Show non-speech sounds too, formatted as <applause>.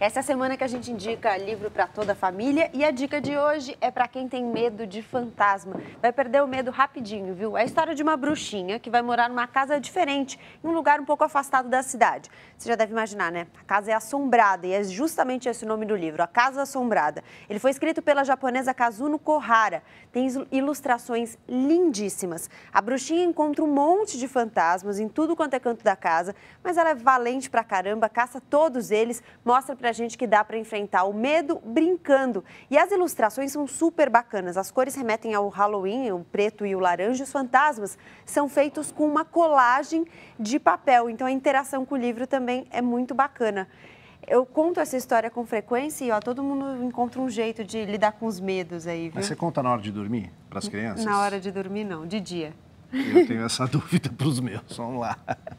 Essa é a semana que a gente indica livro para toda a família e a dica de hoje é para quem tem medo de fantasma. Vai perder o medo rapidinho, viu? É a história de uma bruxinha que vai morar numa casa diferente, em um lugar um pouco afastado da cidade. Você já deve imaginar, né? A casa é assombrada e é justamente esse o nome do livro, A Casa Assombrada. Ele foi escrito pela japonesa Kazuno Kohara. Tem ilustrações lindíssimas. A bruxinha encontra um monte de fantasmas em tudo quanto é canto da casa, mas ela é valente pra caramba, caça todos eles, mostra a gente que dá para enfrentar o medo brincando. E as ilustrações são super bacanas. As cores remetem ao Halloween, o preto e o laranja. Os fantasmas são feitos com uma colagem de papel. Então a interação com o livro também é muito bacana eu conto essa história com frequência e ó, todo mundo encontra um jeito de lidar com os medos aí, viu? Mas você conta na hora de dormir para as crianças? Na hora de dormir não, de dia. Eu tenho essa <laughs> dúvida para os meus, vamos lá. <laughs>